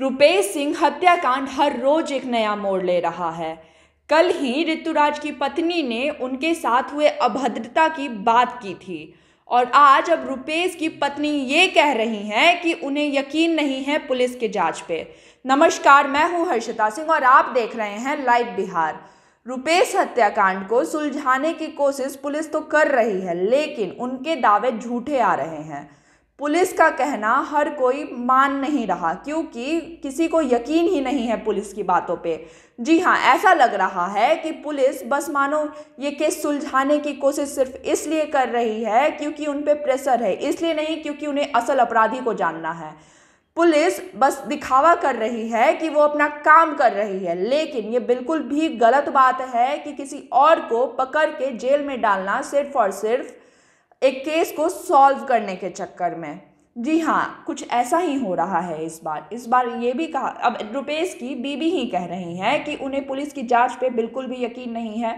रुपेश सिंह हत्याकांड हर रोज एक नया मोड़ ले रहा है कल ही ऋतुराज की पत्नी ने उनके साथ हुए अभद्रता की बात की थी और आज अब रुपेश की पत्नी ये कह रही हैं कि उन्हें यकीन नहीं है पुलिस के जांच पे नमस्कार मैं हूँ हर्षिता सिंह और आप देख रहे हैं लाइव बिहार रुपेश हत्याकांड को सुलझाने की कोशिश पुलिस तो कर रही है लेकिन उनके दावे झूठे आ रहे हैं पुलिस का कहना हर कोई मान नहीं रहा क्योंकि किसी को यकीन ही नहीं है पुलिस की बातों पे जी हाँ ऐसा लग रहा है कि पुलिस बस मानो ये केस सुलझाने की कोशिश सिर्फ इसलिए कर रही है क्योंकि उन पर प्रेशर है इसलिए नहीं क्योंकि उन्हें असल अपराधी को जानना है पुलिस बस दिखावा कर रही है कि वो अपना काम कर रही है लेकिन ये बिल्कुल भी गलत बात है कि किसी और को पकड़ के जेल में डालना सिर्फ और सिर्फ एक केस को सॉल्व करने के चक्कर में जी हाँ कुछ ऐसा ही हो रहा है इस बार इस बार ये भी कहा अब रुपेश की बीबी ही कह रही हैं कि उन्हें पुलिस की जांच पे बिल्कुल भी यकीन नहीं है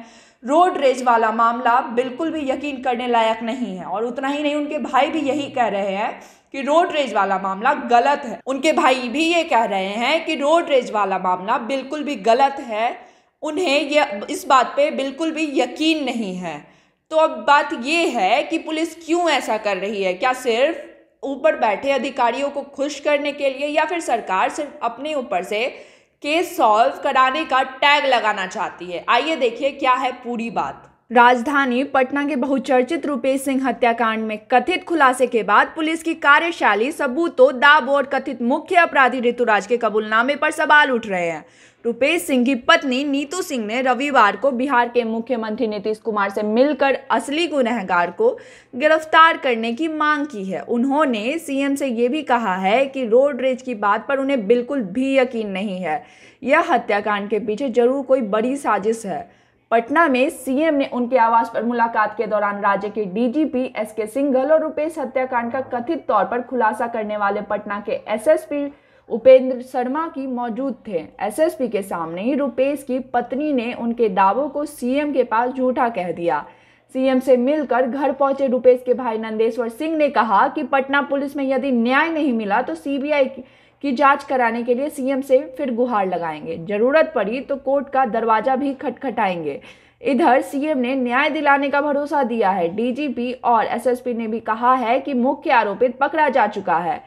रोड रेज वाला मामला बिल्कुल भी यकीन करने लायक नहीं है और उतना ही नहीं उनके भाई भी यही कह रहे हैं कि रोड रेज वाला मामला गलत है उनके भाई भी ये कह रहे हैं कि रोड रेज वाला मामला बिल्कुल भी गलत है उन्हें यह इस बात पर बिल्कुल भी यकीन नहीं है तो अब बात यह है कि पुलिस क्यों ऐसा कर रही है क्या सिर्फ ऊपर बैठे अधिकारियों को खुश करने के लिए या फिर सरकार सिर्फ अपने ऊपर से केस सॉल्व कराने का टैग लगाना चाहती है आइए देखिए क्या है पूरी बात राजधानी पटना के बहुचर्चित रूपेश सिंह हत्याकांड में कथित खुलासे के बाद पुलिस की कार्यशैली सबूतों दाब और कथित मुख्य अपराधी ऋतुराज के कबूलनामे पर सवाल उठ रहे हैं रूपेश सिंह की पत्नी नीतू सिंह ने रविवार को बिहार के मुख्यमंत्री नीतीश कुमार से मिलकर असली गुनहगार को गिरफ्तार करने की मांग की है उन्होंने सीएम से ये भी कहा है कि रोड रेज की बात पर उन्हें बिल्कुल भी यकीन नहीं है यह हत्याकांड के पीछे जरूर कोई बड़ी साजिश है पटना में सीएम ने उनके आवास पर मुलाकात के दौरान राज्य के डीजीपी एस के सिंघल और रूपेश हत्याकांड का कथित तौर पर खुलासा करने वाले पटना के एसएसपी उपेंद्र शर्मा की मौजूद थे एसएसपी के सामने ही रूपेश की पत्नी ने उनके दावों को सीएम के पास झूठा कह दिया सीएम से मिलकर घर पहुंचे रूपेश के भाई नंदेश्वर सिंह ने कहा कि पटना पुलिस में यदि न्याय नहीं मिला तो सीबीआई की जांच कराने के लिए सीएम से फिर गुहार लगाएंगे जरूरत पड़ी तो कोर्ट का दरवाजा भी खटखटाएंगे इधर सीएम ने न्याय दिलाने का भरोसा दिया है डीजीपी और एसएसपी ने भी कहा है कि मुख्य आरोपित पकड़ा जा चुका है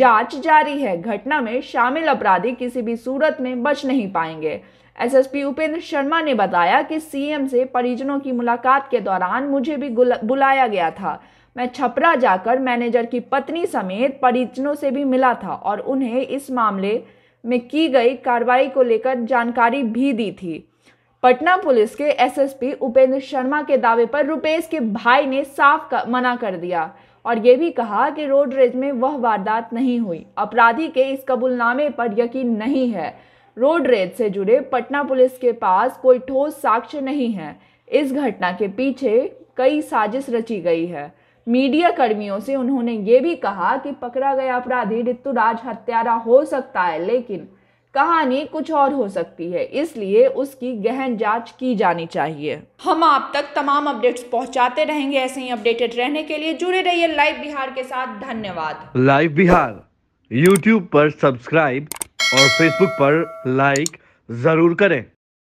जांच जारी है घटना में शामिल अपराधी किसी भी सूरत में बच नहीं पाएंगे एसएसपी उपेंद्र शर्मा ने बताया कि सीएम से परिजनों की मुलाकात के दौरान मुझे भी बुलाया गया था मैं छपरा जाकर मैनेजर की पत्नी समेत परिजनों से भी मिला था और उन्हें इस मामले में की गई कार्रवाई को लेकर जानकारी भी दी थी पटना पुलिस के एसएसपी उपेंद्र शर्मा के दावे पर रुपेश के भाई ने साफ कर, मना कर दिया और ये भी कहा कि रोड रेज में वह वारदात नहीं हुई अपराधी के इस कबूलनामे पर यकीन नहीं है रोड रेज से जुड़े पटना पुलिस के पास कोई ठोस साक्ष्य नहीं है इस घटना के पीछे कई साजिश रची गई है मीडिया कर्मियों से उन्होंने ये भी कहा कि पकड़ा गया अपराधी ऋतुराज हत्यारा हो सकता है लेकिन कहानी कुछ और हो सकती है इसलिए उसकी गहन जांच की जानी चाहिए हम आप तक तमाम अपडेट्स पहुंचाते रहेंगे ऐसे ही अपडेटेड रहने के लिए जुड़े रहिए लाइव बिहार के साथ धन्यवाद लाइव बिहार यूट्यूब पर सब्सक्राइब और फेसबुक पर लाइक जरूर करें